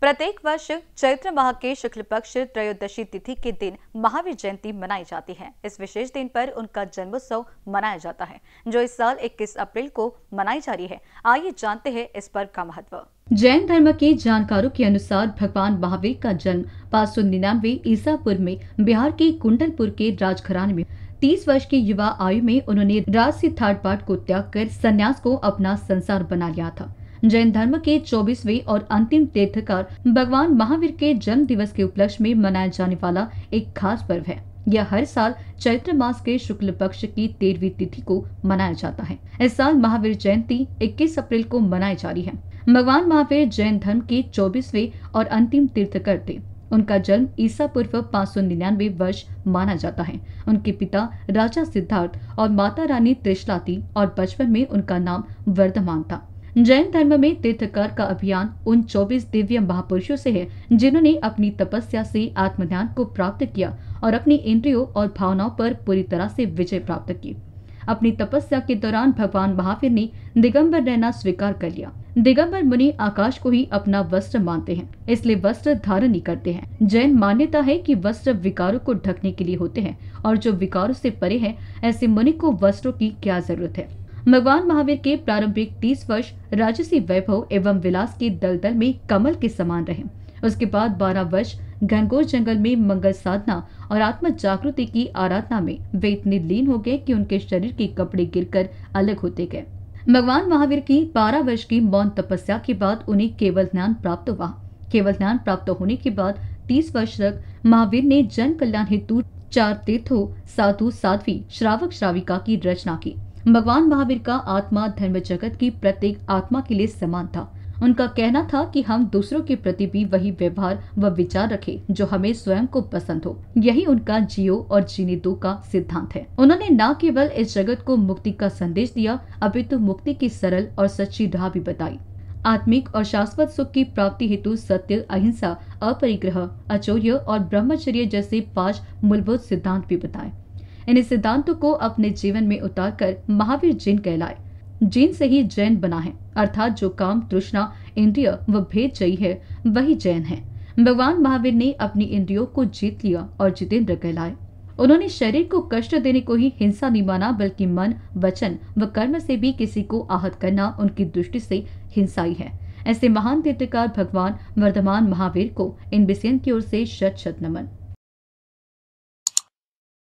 प्रत्येक वर्ष चैत्र माह के शुक्ल पक्ष त्रयोदशी तिथि के दिन महावीर जयंती मनाई जाती है इस विशेष दिन पर उनका जन्मोत्सव मनाया जाता है जो इस साल 21 अप्रैल को मनाई जा रही है आइए जानते हैं इस पर्व का महत्व जैन धर्म के जानकारों के अनुसार भगवान महावीर का जन्म पाँच सौ निन्यानवे ईसापुर में बिहार के कुंडलपुर के राजघराने में तीस वर्ष की युवा आयु में उन्होंने राज सिद्धार्थ पाठ को त्याग कर संन्यास को अपना संसार बना लिया था जैन धर्म के चौबीसवे और अंतिम तीर्थकर भगवान महावीर के जन्म दिवस के उपलक्ष्य में मनाया जाने वाला एक खास पर्व है यह हर साल चैत्र मास के शुक्ल पक्ष की तेरहवीं तिथि को मनाया जाता है इस साल महावीर जयंती 21 अप्रैल को मनाई जा रही है भगवान महावीर जैन धर्म के चौबीसवे और अंतिम तीर्थकर थे उनका जन्म ईसा पूर्व पाँच वर्ष माना जाता है उनके पिता राजा सिद्धार्थ और माता रानी त्रिशलाती और बचपन में उनका नाम वर्धमान था जैन धर्म में तीर्थकर का अभियान उन 24 दिव्य महापुरुषों से है जिन्होंने अपनी तपस्या से आत्मज्ञान को प्राप्त किया और अपनी इंद्रियों और भावनाओं पर पूरी तरह से विजय प्राप्त की अपनी तपस्या के दौरान भगवान महावीर ने दिगंबर रहना स्वीकार कर लिया दिगंबर मुनि आकाश को ही अपना वस्त्र मानते हैं इसलिए वस्त्र धारण नहीं करते हैं जैन मान्यता है कि वस्त्र विकारों को ढकने के लिए होते हैं और जो विकारों से परे हैं ऐसे मुनि को वस्त्रों की क्या जरूरत है भगवान महावीर के प्रारंभिक तीस वर्ष राजसी वैभव एवं विलास के दलदल में कमल के समान रहे उसके बाद बारह वर्ष घनघोर जंगल में मंगल साधना और आत्म जागृति की आराधना में वे इतने लीन हो गए कि उनके शरीर के कपड़े गिरकर अलग होते गए भगवान महावीर की बारह वर्ष की मौन तपस्या के बाद उन्हें केवल ज्ञान प्राप्त हुआ केवल ज्ञान प्राप्त होने के बाद तीस वर्ष तक महावीर ने जन कल्याण हेतु चार तीर्थों साधु साध्वी श्रावक श्राविका की रचना की भगवान महावीर का आत्मा धर्म जगत की प्रत्येक आत्मा के लिए समान था उनका कहना था कि हम दूसरों के प्रति भी वही व्यवहार व विचार रखें जो हमें स्वयं को पसंद हो यही उनका जियो और जीने दो का सिद्धांत है उन्होंने न केवल इस जगत को मुक्ति का संदेश दिया अपितु तो मुक्ति की सरल और सच्ची राह भी बताई आत्मिक और शाश्वत सुख की प्राप्ति हेतु सत्य अहिंसा अपरिग्रह अचौर्य और ब्रह्मचर्य जैसे पांच मूलभूत सिद्धांत भी बताए इन सिद्धांतों को अपने जीवन में उतारकर महावीर जैन कहलाए जैन से ही जैन बना है अर्थात जो काम तृष्णा इंद्रिय व भेद जयी है वही जैन है भगवान महावीर ने अपनी इंद्रियों को जीत लिया और जितेंद्र कहलाए उन्होंने शरीर को कष्ट देने को ही हिंसा नहीं माना बल्कि मन वचन व कर्म से भी किसी को आहत करना उनकी दृष्टि से हिंसा ही है ऐसे महान तीर्थकार भगवान वर्धमान महावीर को इन बिसेन की ओर से शत शत नमन